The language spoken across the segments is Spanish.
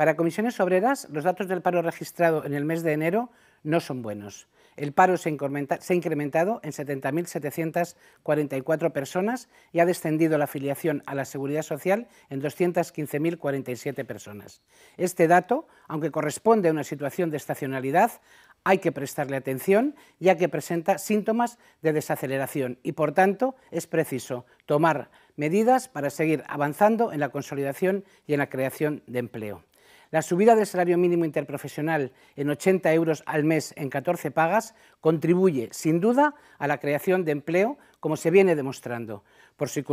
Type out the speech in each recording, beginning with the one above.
Para comisiones obreras, los datos del paro registrado en el mes de enero no son buenos. El paro se, ha incrementado en 70.744 personas y ha descendido la afiliación a la Seguridad Social en 215.047 personas. Este dato, aunque corresponde a una situación de estacionalidad, hay que prestarle atención ya que presenta síntomas de desaceleración y, por tanto, es preciso tomar medidas para seguir avanzando en la consolidación y en la creación de empleo. La subida del salario mínimo interprofesional en 80 euros al mes en 14 pagas contribuye, sin duda, a la creación de empleo, como se viene demostrando, por su,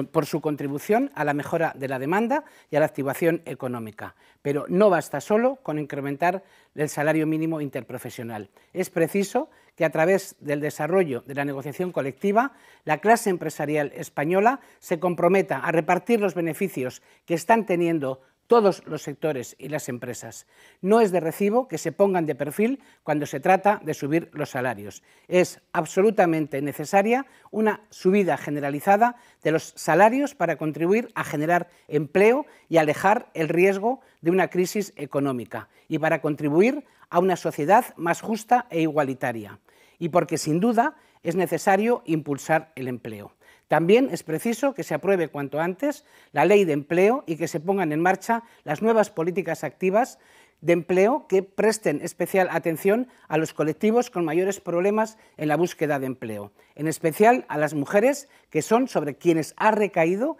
contribución a la mejora de la demanda y a la activación económica. Pero no basta solo con incrementar el salario mínimo interprofesional. Es preciso que a través del desarrollo de la negociación colectiva, la clase empresarial española se comprometa a repartir los beneficios que están teniendo todos los sectores y las empresas. No es de recibo que se pongan de perfil cuando se trata de subir los salarios. Es absolutamente necesaria una subida generalizada de los salarios para contribuir a generar empleo y alejar el riesgo de una crisis económica y para contribuir a una sociedad más justa e igualitaria. Y porque sin duda es necesario impulsar el empleo. También es preciso que se apruebe cuanto antes la ley de empleo y que se pongan en marcha las nuevas políticas activas de empleo que presten especial atención a los colectivos con mayores problemas en la búsqueda de empleo, en especial a las mujeres que son sobre quienes ha recaído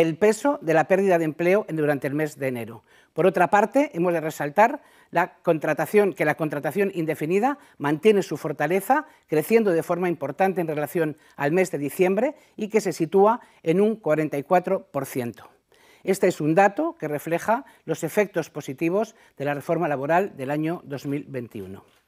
el peso de la pérdida de empleo durante el mes de enero. Por otra parte, hemos de resaltar la contratación, que la contratación indefinida mantiene su fortaleza, creciendo de forma importante en relación al mes de diciembre y que se sitúa en un 44%. Este es un dato que refleja los efectos positivos de la reforma laboral del año 2021.